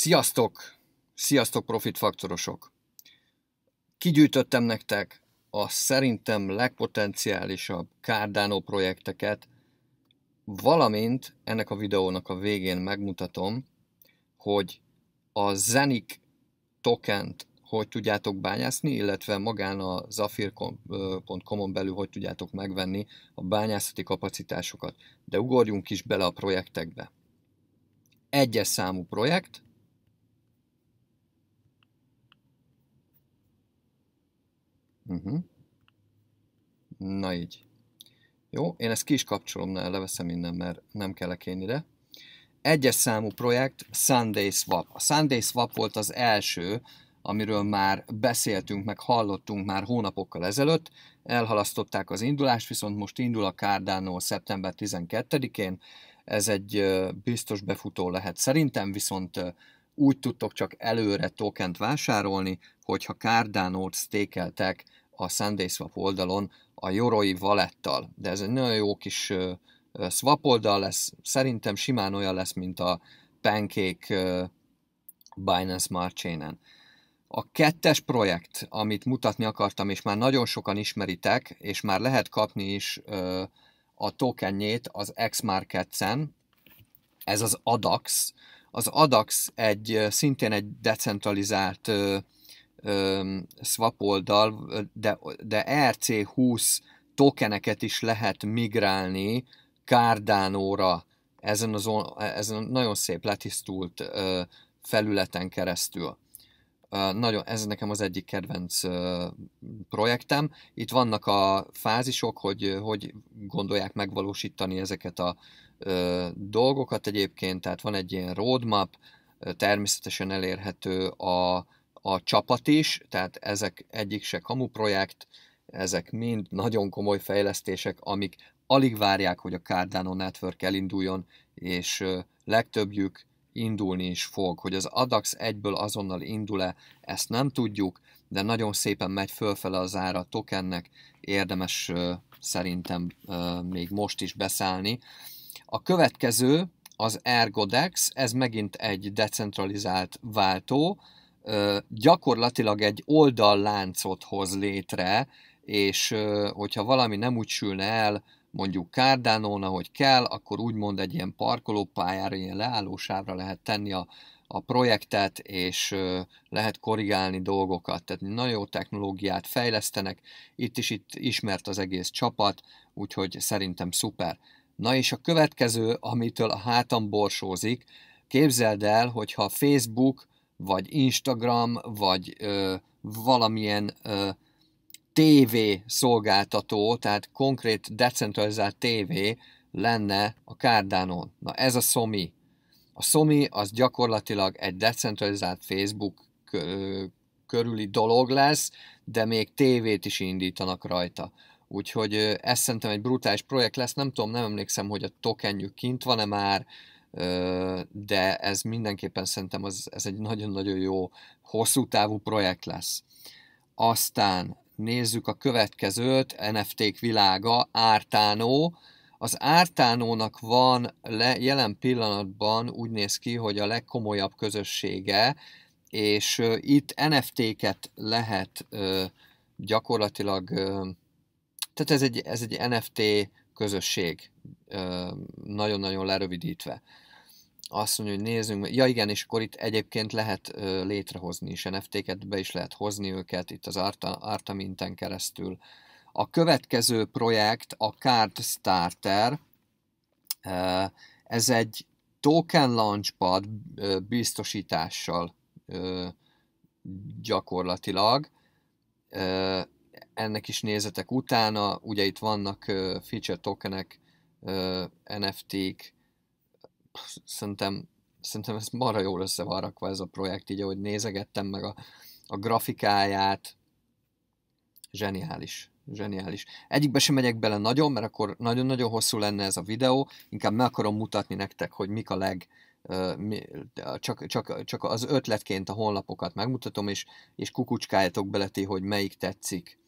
Sziasztok! Sziasztok profit faktorosok! Kigyűjtöttem nektek a szerintem legpotenciálisabb Cardano projekteket, valamint ennek a videónak a végén megmutatom, hogy a Zenik tokent hogy tudjátok bányászni, illetve magán a zafir.com-on belül hogy tudjátok megvenni a bányászati kapacitásokat. De ugorjunk is bele a projektekbe. Egyes számú projekt, Uh-huh. Na így. Jó, én ezt ki is kapcsolom, ne leveszem innen, mert nem kellek én ide. Egyes számú projekt Sunday Swap. A Sunday Swap volt az első, amiről már beszéltünk, meg hallottunk már hónapokkal ezelőtt. Elhalasztották az indulást, viszont most indul a Cardano szeptember 12-én. Ez egy biztos befutó lehet szerintem, viszont úgy tudtok csak előre tokent vásárolni, hogyha Cardano-t stékeltek a Sunday Swap oldalon a Joroi Valettal, de ez egy nagyon jó kis swap oldal lesz, szerintem simán olyan lesz, mint a Pancake Binance Smart Chain-en. A kettes projekt, amit mutatni akartam, és már nagyon sokan ismeritek, és már lehet kapni is a tokenjét az x en ez az ADAX. Az ADAX egy szintén egy decentralizált uh, swap oldal, de, de RC20 tokeneket is lehet migrálni Cardano-ra ezen, az, ezen a nagyon szép letisztult ö, felületen keresztül. Ö, nagyon, ez nekem az egyik kedvenc ö, projektem. Itt vannak a fázisok, hogy hogy gondolják megvalósítani ezeket a ö, dolgokat egyébként, tehát van egy ilyen roadmap, természetesen elérhető a a csapat is, tehát ezek egyik se kamu projekt, ezek mind nagyon komoly fejlesztések, amik alig várják, hogy a Cardano Network elinduljon, és legtöbbjük indulni is fog. Hogy az ADAX egyből azonnal indul-e, ezt nem tudjuk, de nagyon szépen megy fölfele az ára a tokennek, érdemes szerintem még most is beszállni. A következő az Ergodex, ez megint egy decentralizált váltó, gyakorlatilag egy oldalláncot hoz létre, és hogyha valami nem úgy sülne el, mondjuk Kárdánón, ahogy kell, akkor úgymond egy ilyen parkolópályára, ilyen leállósávra lehet tenni a, a projektet, és lehet korrigálni dolgokat. Tehát nagyon jó technológiát fejlesztenek, itt is itt ismert az egész csapat, úgyhogy szerintem szuper. Na és a következő, amitől a hátam borsózik, képzeld el, hogyha Facebook vagy Instagram, vagy ö, valamilyen ö, TV szolgáltató, tehát konkrét decentralizált TV lenne a cardano Na ez a SOMI. A SOMI az gyakorlatilag egy decentralizált Facebook körüli dolog lesz, de még tévét is indítanak rajta. Úgyhogy ez szerintem egy brutális projekt lesz, nem tudom, nem emlékszem, hogy a tokenjük kint van-e már, de ez mindenképpen szerintem az, ez egy nagyon-nagyon jó hosszú távú projekt lesz. Aztán nézzük a következőt, NFT-k világa, Ártánó. Az Ártánónak van le, jelen pillanatban úgy néz ki, hogy a legkomolyabb közössége, és itt NFT-ket lehet gyakorlatilag, tehát ez egy, ez egy NFT közösség nagyon-nagyon lerövidítve. Azt mondja, hogy nézzünk, ja igen, és akkor itt egyébként lehet létrehozni is NFT-ket, be is lehet hozni őket, itt az Artaminten keresztül. A következő projekt a Card Starter, ez egy token launchpad biztosítással gyakorlatilag. Ennek is nézetek utána, ugye itt vannak feature tokenek, NFT-k, szerintem, szerintem ez marha jól össze van rakva ez a projekt, így ahogy nézegettem meg a, a grafikáját, zseniális, zseniális. Egyikbe sem megyek bele nagyon, mert akkor nagyon-nagyon hosszú lenne ez a videó, inkább meg akarom mutatni nektek, hogy mik a leg, csak, csak, csak az ötletként a honlapokat megmutatom, és, és kukucskáljatok bele ti, hogy melyik tetszik.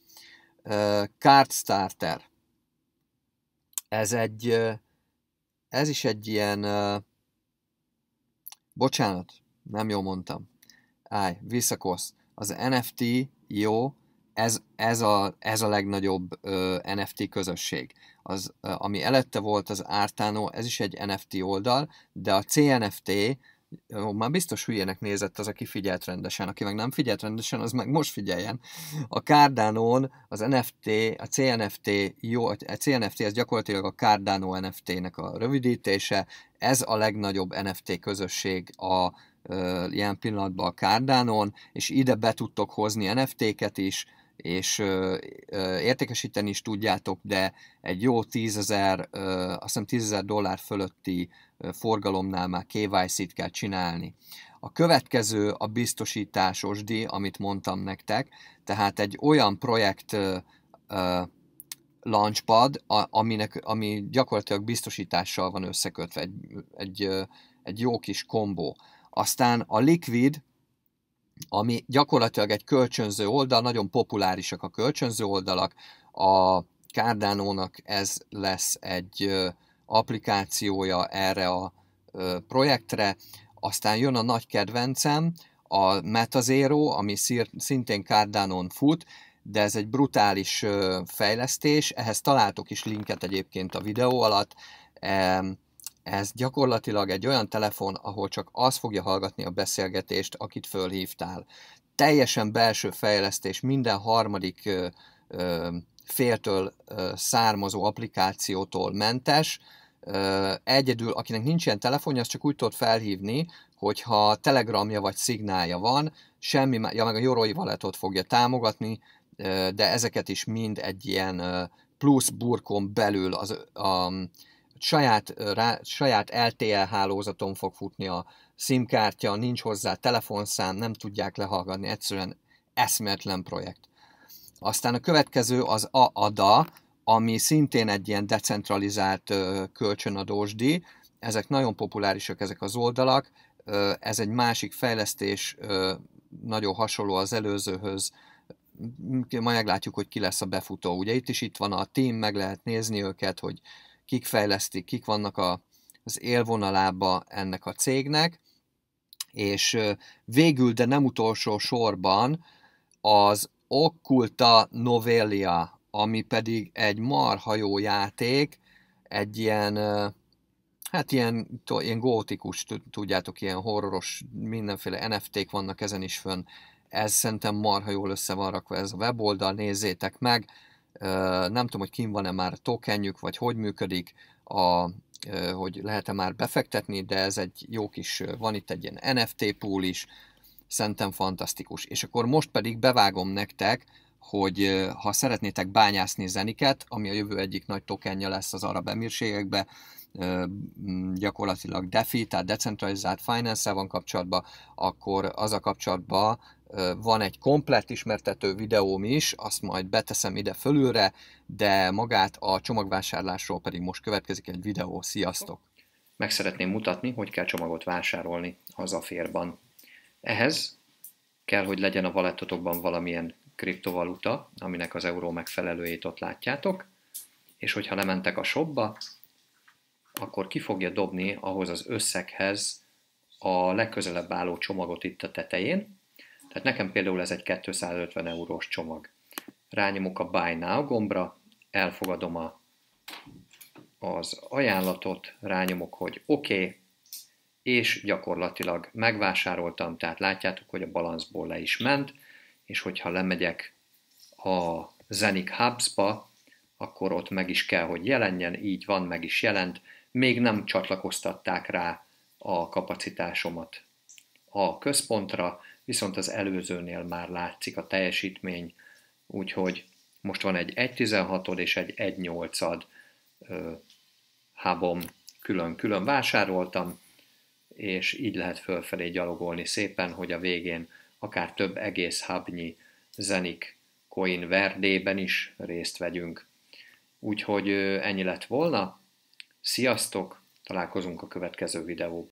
Card Starter ez egy, ez is egy ilyen, bocsánat, nem jól mondtam, állj, visszakosz. Az NFT jó, ez, ez, a, ez a legnagyobb NFT közösség. Az, ami elette volt az Ártánó, ez is egy NFT oldal, de a CNFT jó, már biztos hülyének nézett az, aki figyelt rendesen. Aki meg nem figyelt rendesen, az meg most figyeljen. A cardano az NFT, a CNFT, jó, a CNFT az gyakorlatilag a Cardano NFT-nek a rövidítése. Ez a legnagyobb NFT közösség a ilyen pillanatban a cardano és ide be tudtok hozni NFT-ket is, és ö, ö, értékesíteni is tudjátok, de egy jó 10 ezer, azt hiszem 10 ezer dollár fölötti ö, forgalomnál már KYC-t kell csinálni. A következő a biztosításos di, amit mondtam nektek, tehát egy olyan projekt ö, ö, launchpad, a, aminek, ami gyakorlatilag biztosítással van összekötve, egy, egy, egy jó kis kombó. Aztán a Liquid, ami gyakorlatilag egy kölcsönző oldal, nagyon populárisak a kölcsönző oldalak, a Cardano-nak ez lesz egy applikációja erre a projektre, aztán jön a nagy kedvencem, a MetaZero, ami szintén cardano fut, de ez egy brutális fejlesztés, ehhez találtok is linket egyébként a videó alatt, ez gyakorlatilag egy olyan telefon, ahol csak az fogja hallgatni a beszélgetést, akit fölhívtál. Teljesen belső fejlesztés, minden harmadik ö, ö, féltől ö, származó applikációtól mentes. Ö, egyedül, akinek nincs ilyen telefonja, az csak úgy tud felhívni, hogyha telegramja vagy szignálja van, semmi, ja meg a Joroi Valetot fogja támogatni, ö, de ezeket is mind egy ilyen ö, plusz burkon belül az, a, saját, rá, saját LTL hálózaton fog futni a SIM-kártya, nincs hozzá telefonszám, nem tudják lehallgatni, egyszerűen eszméletlen projekt. Aztán a következő az AADA, ami szintén egy ilyen decentralizált kölcsönadósdi, Ezek nagyon populárisak, ezek az oldalak. Ez egy másik fejlesztés, nagyon hasonló az előzőhöz. Majd meglátjuk, hogy ki lesz a befutó. Ugye itt is itt van a team, meg lehet nézni őket, hogy kik fejlesztik, kik vannak a, az élvonalába ennek a cégnek, és végül, de nem utolsó sorban az Occulta Novellia, ami pedig egy marha jó játék, egy ilyen, hát ilyen, ilyen gótikus, tudjátok, ilyen horroros, mindenféle NFT-k vannak ezen is fönn. Ez szerintem marha jól össze van rakva ez a weboldal, nézzétek meg, nem tudom, hogy kim van-e már tokenjük, vagy hogy működik, a, hogy lehet-e már befektetni, de ez egy jó kis, van itt egy ilyen NFT pool is, szerintem fantasztikus. És akkor most pedig bevágom nektek, hogy ha szeretnétek bányászni zeniket, ami a jövő egyik nagy tokenja lesz az arab emírségekbe, gyakorlatilag DeFi, tehát Decentralized finance van kapcsolatban, akkor az a kapcsolatban van egy komplett ismertető videóm is, azt majd beteszem ide fölülre, de magát a csomagvásárlásról pedig most következik egy videó. Sziasztok! Meg szeretném mutatni, hogy kell csomagot vásárolni az aférban. Ehhez kell, hogy legyen a valettotokban valamilyen kriptovaluta, aminek az euró megfelelőjét ott látjátok, és hogyha lementek a shopba, akkor ki fogja dobni ahhoz az összeghez a legközelebb álló csomagot itt a tetején, tehát nekem például ez egy 250 eurós csomag. Rányomok a Buy Now gombra, elfogadom a, az ajánlatot, rányomok, hogy OK, és gyakorlatilag megvásároltam, tehát látjátok, hogy a balanszból le is ment, és hogyha lemegyek a Zenik Hubs-ba, akkor ott meg is kell, hogy jelenjen, így van, meg is jelent. Még nem csatlakoztatták rá a kapacitásomat a központra, viszont az előzőnél már látszik a teljesítmény, úgyhogy most van egy 1.16-od és egy 1.8-ad hábom külön-külön vásároltam, és így lehet fölfelé gyalogolni szépen, hogy a végén akár több egész hábnyi zenik coin verdében is részt vegyünk. Úgyhogy ennyi lett volna. Sziasztok! Találkozunk a következő videóban.